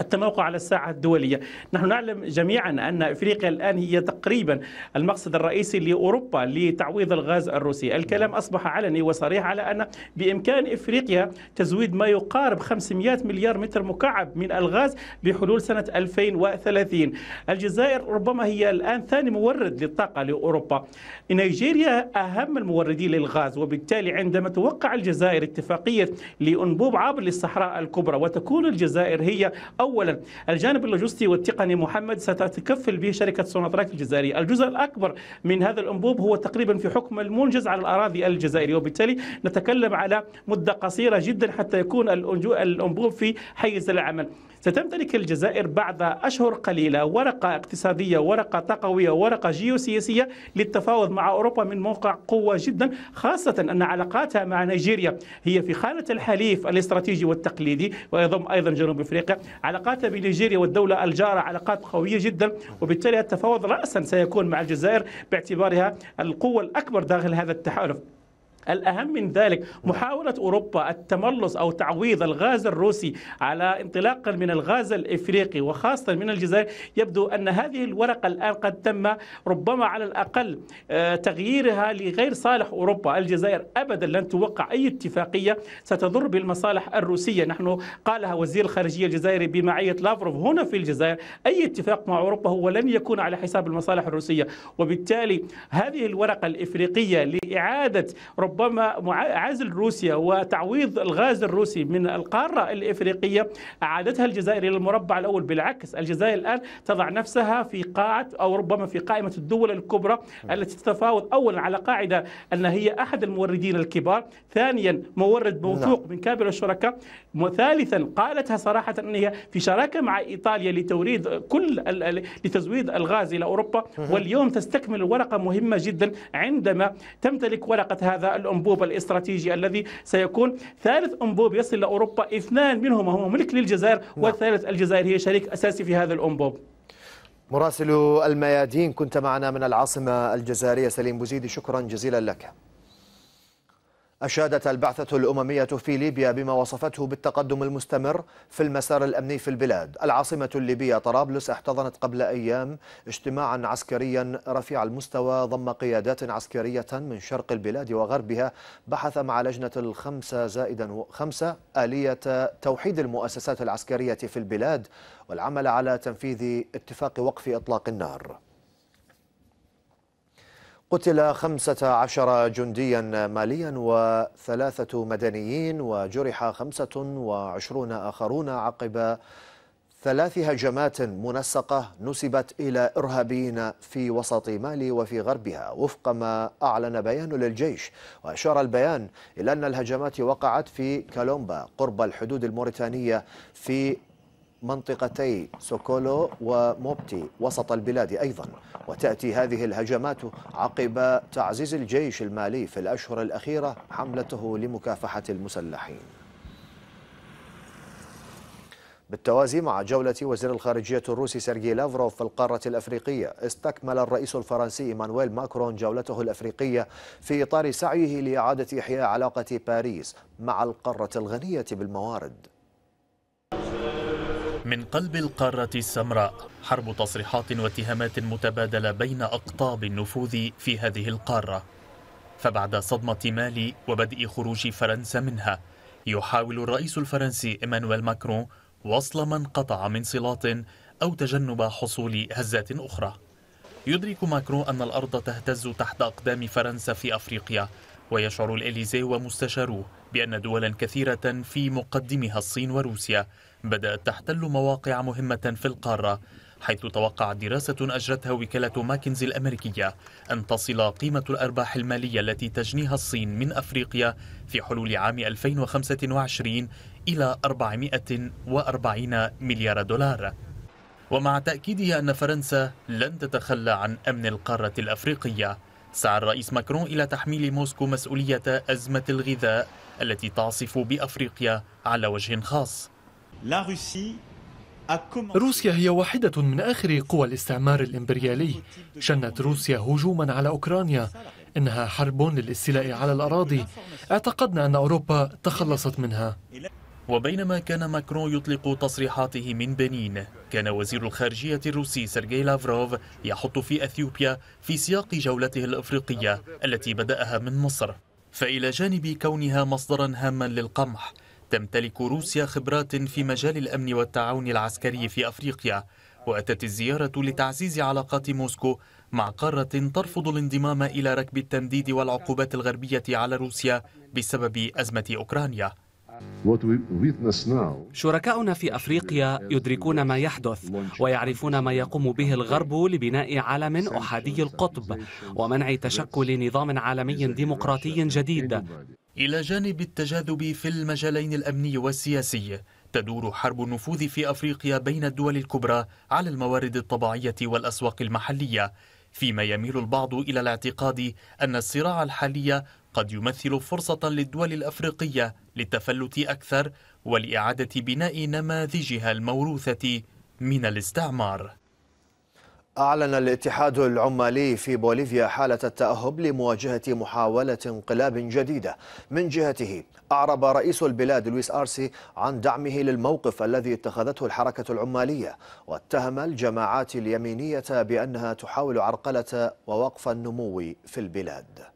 التموقع على الساعة الدولية نحن نعلم جميعا أن إفريقيا الآن هي تقريبا المقصد الرئيسي لأوروبا لتعويض الغاز الروسي الكلام أصبح علني وصريح على أن بإمكان إفريقيا تزويد ما يقارب 500 مليار متر مكعب من الغاز بحلول سنة 2030 الجزائر ربما هي الآن ثاني مورد للطاقة لأوروبا نيجيريا أهم الموردين للغاز وبالتالي عندما توقع الجزائر اتفاقية لأنبوب عبر للصحراء الكبرى وتكون الجزائر هي أولا الجانب اللوجستي والتقني محمد ستتكفل به شركة سوناتراك الجزائرية الجزء الأكبر من هذا الأنبوب هو تقريبا في حكم المنجز على الأراضي الجزائرية وبالتالي نتكلم على مدة قصيرة جدا حتى يكون الأنبوب في حيز العمل ستمتلك الجزائر بعد أشهر قليلة ورقة اقتصادية ورقة طاقوية ورقة جيوسياسية للتفاوض مع أوروبا من موقع قوة جدا خاصة أن علاقاتها مع نيجيريا هي في خانة الحليف الاستراتيجي والتقليدي ويضم أيضا جنوب أفريقيا علاقاتها بنيجيريا والدولة الجارة علاقات قوية جدا وبالتالي التفاوض رأسا سيكون مع الجزائر باعتبارها القوة الأكبر داخل هذا التحالف الأهم من ذلك محاولة أوروبا التملص أو تعويض الغاز الروسي على انطلاقا من الغاز الإفريقي وخاصة من الجزائر يبدو أن هذه الورقة الآن قد تم ربما على الأقل آه، تغييرها لغير صالح أوروبا الجزائر أبدا لن توقع أي اتفاقية ستضر بالمصالح الروسية نحن قالها وزير الخارجية الجزائري بمعية لافروف هنا في الجزائر أي اتفاق مع أوروبا هو لن يكون على حساب المصالح الروسية وبالتالي هذه الورقة الإفريقية لإعادة ربما ربما عزل روسيا وتعويض الغاز الروسي من القارة الإفريقية أعادتها الجزائر إلى المربع الأول بالعكس الجزائر الآن تضع نفسها في قاعة أو ربما في قائمة الدول الكبرى التي تتفاوض أولا على قاعدة أن هي أحد الموردين الكبار ثانيا مورد موثوق نعم. من كابل الشركاء ثالثا قالتها صراحة أن هي في شراكة مع إيطاليا لتوريد كل لتزويد الغاز إلى أوروبا واليوم تستكمل ورقة مهمة جدا عندما تمتلك ورقة هذا الأنبوب الاستراتيجي الذي سيكون ثالث أنبوب يصل لأوروبا اثنان منهما هم ملك للجزائر نعم. والثالث الجزائر هي شريك أساسي في هذا الأنبوب مراسل الميادين كنت معنا من العاصمة الجزائرية سليم بوزيدي شكرا جزيلا لك أشادت البعثة الأممية في ليبيا بما وصفته بالتقدم المستمر في المسار الأمني في البلاد العاصمة الليبية طرابلس احتضنت قبل أيام اجتماعا عسكريا رفيع المستوى ضم قيادات عسكرية من شرق البلاد وغربها بحث مع لجنة الخمسة زائدا خمسة آلية توحيد المؤسسات العسكرية في البلاد والعمل على تنفيذ اتفاق وقف إطلاق النار قتل خمسة عشر جنديا ماليا وثلاثة مدنيين وجرح خمسة وعشرون آخرون عقب ثلاث هجمات منسقة نسبت إلى إرهابيين في وسط مالي وفي غربها وفق ما أعلن بيان للجيش وأشار البيان إلى أن الهجمات وقعت في كالومبا قرب الحدود الموريتانية في منطقتي سوكولو وموبتي وسط البلاد أيضا وتأتي هذه الهجمات عقب تعزيز الجيش المالي في الأشهر الأخيرة حملته لمكافحة المسلحين بالتوازي مع جولة وزير الخارجية الروسي سيرجي لافروف في القارة الأفريقية استكمل الرئيس الفرنسي مانويل ماكرون جولته الأفريقية في إطار سعيه لإعادة إحياء علاقة باريس مع القارة الغنية بالموارد من قلب القارة السمراء حرب تصريحات واتهامات متبادلة بين أقطاب النفوذ في هذه القارة فبعد صدمة مالي وبدء خروج فرنسا منها يحاول الرئيس الفرنسي إيمانويل ماكرون وصل من قطع من صلات أو تجنب حصول هزات أخرى يدرك ماكرون أن الأرض تهتز تحت أقدام فرنسا في أفريقيا ويشعر الإليزي ومستشاروه بأن دولا كثيرة في مقدمها الصين وروسيا بدأت تحتل مواقع مهمة في القارة حيث توقعت دراسة أجرتها وكالة ماكنزي الأمريكية أن تصل قيمة الأرباح المالية التي تجنيها الصين من أفريقيا في حلول عام 2025 إلى 440 مليار دولار ومع تأكيده أن فرنسا لن تتخلى عن أمن القارة الأفريقية سعى الرئيس ماكرون إلى تحميل موسكو مسؤولية أزمة الغذاء التي تعصف بأفريقيا على وجه خاص روسيا هي واحدة من آخر قوى الاستعمار الإمبريالي شنت روسيا هجوما على أوكرانيا إنها حرب للاستيلاء على الأراضي اعتقدنا أن أوروبا تخلصت منها وبينما كان ماكرون يطلق تصريحاته من بنين كان وزير الخارجية الروسي سيرجي لافروف يحط في أثيوبيا في سياق جولته الأفريقية التي بدأها من مصر فإلى جانب كونها مصدرا هاما للقمح تمتلك روسيا خبرات في مجال الأمن والتعاون العسكري في أفريقيا وأتت الزيارة لتعزيز علاقات موسكو مع قارة ترفض الانضمام إلى ركب التمديد والعقوبات الغربية على روسيا بسبب أزمة أوكرانيا شركاؤنا في افريقيا يدركون ما يحدث ويعرفون ما يقوم به الغرب لبناء عالم احادي القطب ومنع تشكل نظام عالمي ديمقراطي جديد الى جانب التجاذب في المجالين الامني والسياسي تدور حرب النفوذ في افريقيا بين الدول الكبرى على الموارد الطبيعيه والاسواق المحليه فيما يميل البعض الى الاعتقاد ان الصراع الحالي قد يمثل فرصة للدول الأفريقية للتفلت أكثر ولإعادة بناء نماذجها الموروثة من الاستعمار أعلن الاتحاد العمالي في بوليفيا حالة التأهب لمواجهة محاولة انقلاب جديدة من جهته أعرب رئيس البلاد لويس آرسي عن دعمه للموقف الذي اتخذته الحركة العمالية واتهم الجماعات اليمينية بأنها تحاول عرقلة ووقف النمو في البلاد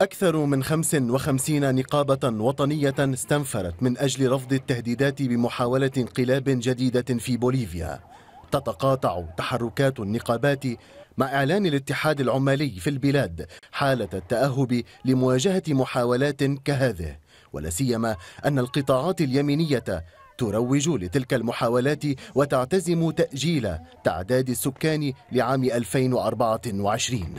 أكثر من 55 نقابة وطنية استنفرت من أجل رفض التهديدات بمحاولة انقلاب جديدة في بوليفيا تتقاطع تحركات النقابات مع إعلان الاتحاد العمالي في البلاد حالة التأهب لمواجهة محاولات كهذه ولا سيما أن القطاعات اليمينية تروج لتلك المحاولات وتعتزم تأجيل تعداد السكان لعام 2024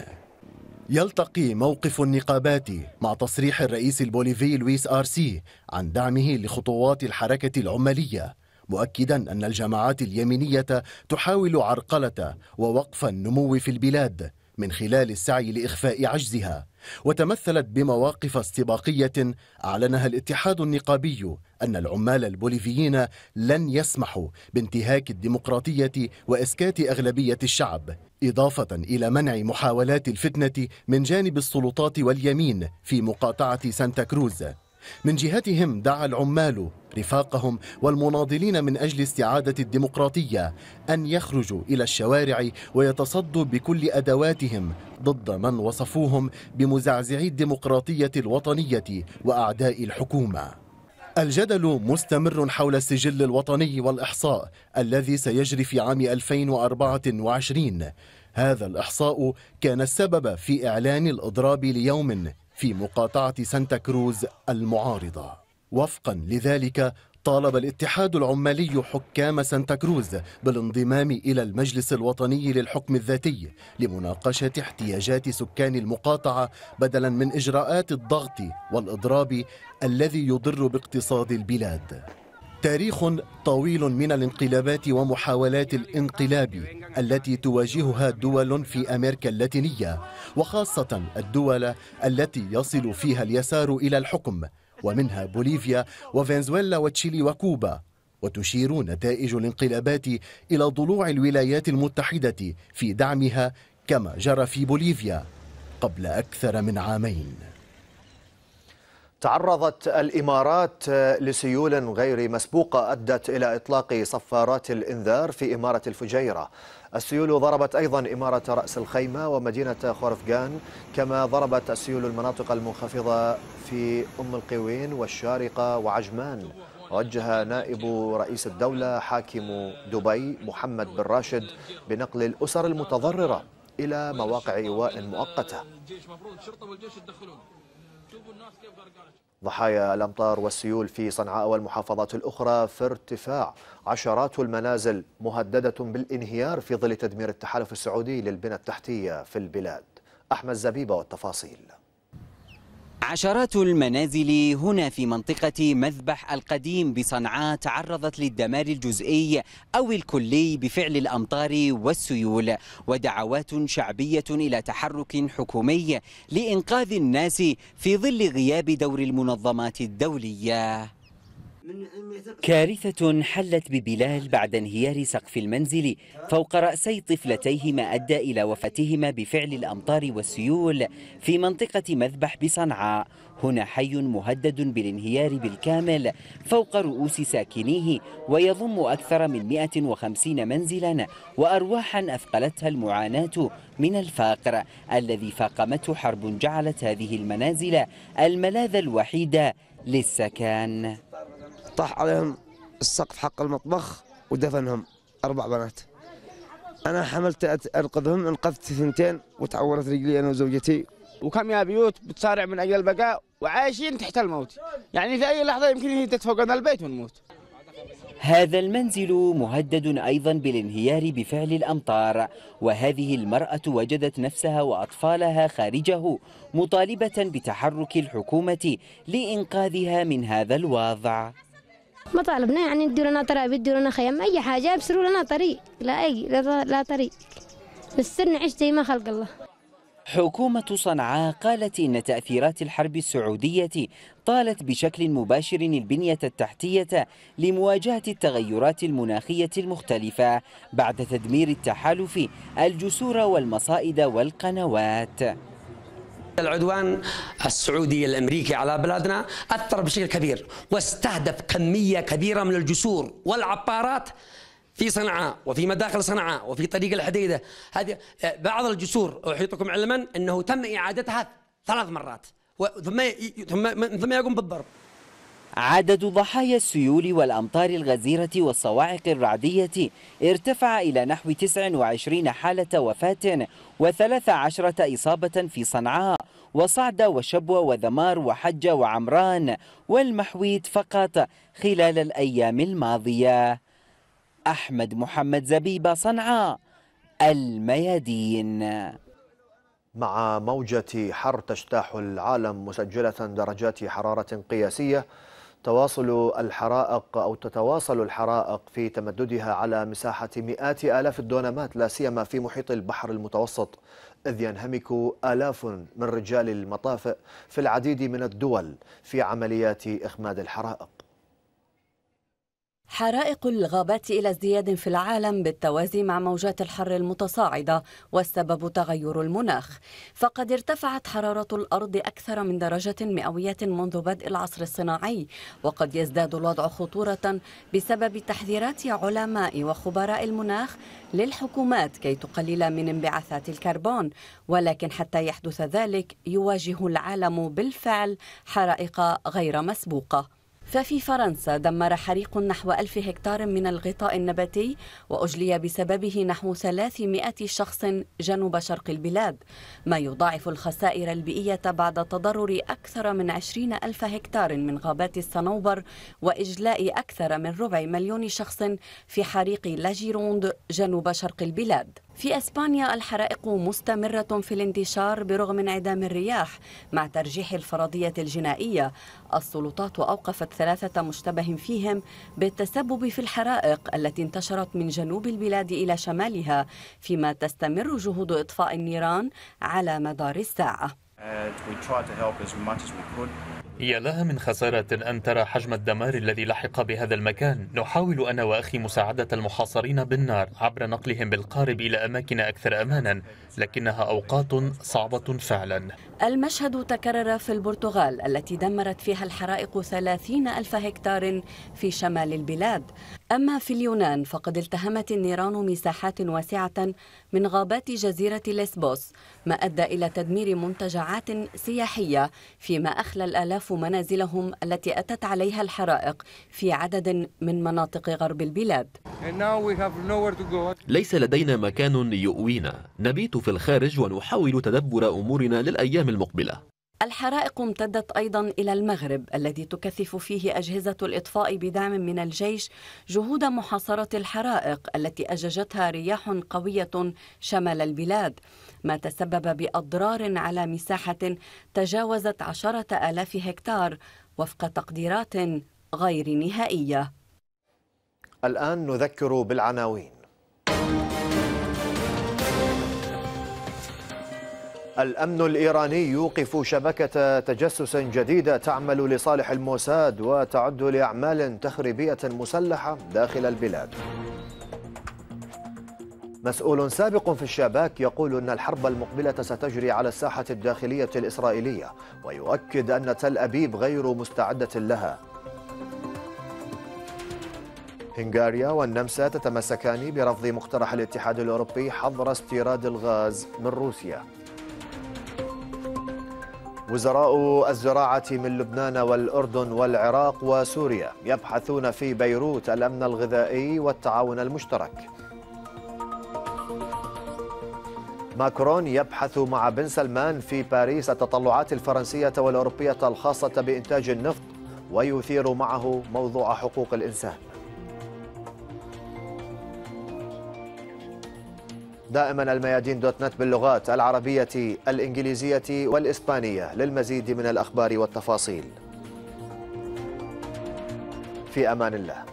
يلتقي موقف النقابات مع تصريح الرئيس البوليفي لويس آرسي عن دعمه لخطوات الحركة العمالية مؤكدا أن الجماعات اليمينية تحاول عرقلة ووقف النمو في البلاد من خلال السعي لإخفاء عجزها وتمثلت بمواقف استباقية أعلنها الاتحاد النقابي أن العمال البوليفيين لن يسمحوا بانتهاك الديمقراطية وإسكات أغلبية الشعب إضافة إلى منع محاولات الفتنة من جانب السلطات واليمين في مقاطعة سانتا كروز من جهتهم دعا العمال رفاقهم والمناضلين من أجل استعادة الديمقراطية أن يخرجوا إلى الشوارع ويتصدوا بكل أدواتهم ضد من وصفوهم بمزعزعي الديمقراطية الوطنية وأعداء الحكومة الجدل مستمر حول السجل الوطني والإحصاء الذي سيجري في عام 2024 هذا الإحصاء كان السبب في إعلان الإضراب ليوم في مقاطعة سانتا كروز المعارضة وفقا لذلك طالب الاتحاد العمالي حكام سانتا كروز بالانضمام إلى المجلس الوطني للحكم الذاتي لمناقشة احتياجات سكان المقاطعة بدلا من إجراءات الضغط والإضراب الذي يضر باقتصاد البلاد تاريخ طويل من الانقلابات ومحاولات الانقلاب التي تواجهها دول في امريكا اللاتينيه وخاصه الدول التي يصل فيها اليسار الى الحكم ومنها بوليفيا وفنزويلا وتشيلي وكوبا وتشير نتائج الانقلابات إلى ضلوع الولايات المتحدة في دعمها كما جرى في بوليفيا قبل أكثر من عامين تعرضت الامارات لسيول غير مسبوقه ادت الى اطلاق صفارات الانذار في اماره الفجيره. السيول ضربت ايضا اماره راس الخيمه ومدينه خورفغان كما ضربت السيول المناطق المنخفضه في ام القوين والشارقه وعجمان. وجه نائب رئيس الدوله حاكم دبي محمد بن راشد بنقل الاسر المتضرره الى مواقع ايواء مؤقته. ضحايا الأمطار والسيول في صنعاء والمحافظات الأخرى في ارتفاع عشرات المنازل مهددة بالانهيار في ظل تدمير التحالف السعودي للبنى التحتية في البلاد أحمد زبيبة والتفاصيل عشرات المنازل هنا في منطقة مذبح القديم بصنعاء تعرضت للدمار الجزئي أو الكلي بفعل الأمطار والسيول ودعوات شعبية إلى تحرك حكومي لإنقاذ الناس في ظل غياب دور المنظمات الدولية كارثة حلت ببلال بعد انهيار سقف المنزل فوق رأسي طفلتيه ما أدى إلى وفاتهما بفعل الأمطار والسيول في منطقة مذبح بصنعاء هنا حي مهدد بالانهيار بالكامل فوق رؤوس ساكنيه ويضم أكثر من 150 منزلا وأرواحا أثقلتها المعاناة من الفقر الذي فاقمته حرب جعلت هذه المنازل الملاذ الوحيد للسكان طاح عليهم السقف حق المطبخ ودفنهم أربع بنات أنا حملت أنقذهم أنقذت ثنتين وتعورت رجلي أنا وزوجتي وكم يا بيوت بتصارع من أجل البقاء وعايشين تحت الموت يعني في أي لحظة يمكن تتفوقنا البيت ونموت هذا المنزل مهدد أيضا بالانهيار بفعل الأمطار وهذه المرأة وجدت نفسها وأطفالها خارجه مطالبة بتحرك الحكومة لإنقاذها من هذا الوضع مطالبنا يعني يدوا لنا ترابيط يدوا لنا خيام اي حاجه يبسروا لنا طريق لا اي لا طريق نستر نعيش زي ما خلق الله حكومة صنعاء قالت إن تأثيرات الحرب السعودية طالت بشكل مباشر البنية التحتية لمواجهة التغيرات المناخية المختلفة بعد تدمير التحالف الجسور والمصائد والقنوات العدوان السعودي الامريكي على بلادنا اثر بشكل كبير واستهدف كميه كبيره من الجسور والعبارات في صنعاء وفي مداخل صنعاء وفي طريق الحديده هذه بعض الجسور احيطكم علما انه تم اعادتها ثلاث مرات ثم ثم ثم يقوم بالضرب عدد ضحايا السيول والأمطار الغزيرة والصواعق الرعدية ارتفع إلى نحو 29 حالة وفاة و13 إصابة في صنعاء وصعدة وشبوة وذمار وحجة وعمران والمحويت فقط خلال الأيام الماضية أحمد محمد زبيبة صنعاء الميادين مع موجة حر تجتاح العالم مسجلة درجات حرارة قياسية تواصل الحرائق أو تتواصل الحرائق في تمددها على مساحة مئات آلاف الدونمات لا سيما في محيط البحر المتوسط إذ ينهمك آلاف من رجال المطافئ في العديد من الدول في عمليات إخماد الحرائق حرائق الغابات إلى ازدياد في العالم بالتوازي مع موجات الحر المتصاعدة والسبب تغير المناخ فقد ارتفعت حرارة الأرض أكثر من درجة مئوية منذ بدء العصر الصناعي وقد يزداد الوضع خطورة بسبب تحذيرات علماء وخبراء المناخ للحكومات كي تقلل من انبعاثات الكربون ولكن حتى يحدث ذلك يواجه العالم بالفعل حرائق غير مسبوقه ففي فرنسا دمر حريق نحو ألف هكتار من الغطاء النباتي وأجلي بسببه نحو 300 شخص جنوب شرق البلاد ما يضاعف الخسائر البيئية بعد تضرر أكثر من 20 ألف هكتار من غابات الصنوبر وإجلاء أكثر من ربع مليون شخص في حريق لاجيروند جنوب شرق البلاد في أسبانيا الحرائق مستمرة في الانتشار برغم انعدام الرياح مع ترجيح الفرضية الجنائية السلطات أوقفت ثلاثة مشتبه فيهم بالتسبب في الحرائق التي انتشرت من جنوب البلاد إلى شمالها فيما تستمر جهود إطفاء النيران على مدار الساعة يا لها من خسارة أن ترى حجم الدمار الذي لحق بهذا المكان نحاول أنا وأخي مساعدة المحاصرين بالنار عبر نقلهم بالقارب إلى أماكن أكثر أمانا لكنها أوقات صعبة فعلا المشهد تكرر في البرتغال التي دمرت فيها الحرائق ثلاثين ألف هكتار في شمال البلاد أما في اليونان فقد التهمت النيران مساحات واسعة من غابات جزيرة ليسبوس ما أدى إلى تدمير منتجعات سياحية فيما أخلى الآلاف منازلهم التي أتت عليها الحرائق في عدد من مناطق غرب البلاد ليس لدينا مكان يؤوينا نبيت في الخارج ونحاول تدبر أمورنا للأيام المقبلة الحرائق امتدت ايضا الى المغرب الذي تكثف فيه اجهزه الاطفاء بدعم من الجيش جهود محاصره الحرائق التي اججتها رياح قويه شمال البلاد ما تسبب بأضرار على مساحة تجاوزت عشرة آلاف هكتار وفق تقديرات غير نهائية الآن نذكر بالعناوين الأمن الإيراني يوقف شبكة تجسس جديدة تعمل لصالح الموساد وتعد لأعمال تخريبية مسلحة داخل البلاد مسؤول سابق في الشباك يقول أن الحرب المقبلة ستجري على الساحة الداخلية الإسرائيلية ويؤكد أن تل أبيب غير مستعدة لها هنغاريا والنمسا تتمسكان برفض مقترح الاتحاد الأوروبي حظر استيراد الغاز من روسيا وزراء الزراعة من لبنان والأردن والعراق وسوريا يبحثون في بيروت الأمن الغذائي والتعاون المشترك ماكرون يبحث مع بن سلمان في باريس التطلعات الفرنسية والأوروبية الخاصة بإنتاج النفط ويثير معه موضوع حقوق الإنسان دائما الميادين دوت نت باللغات العربية الإنجليزية والإسبانية للمزيد من الأخبار والتفاصيل في أمان الله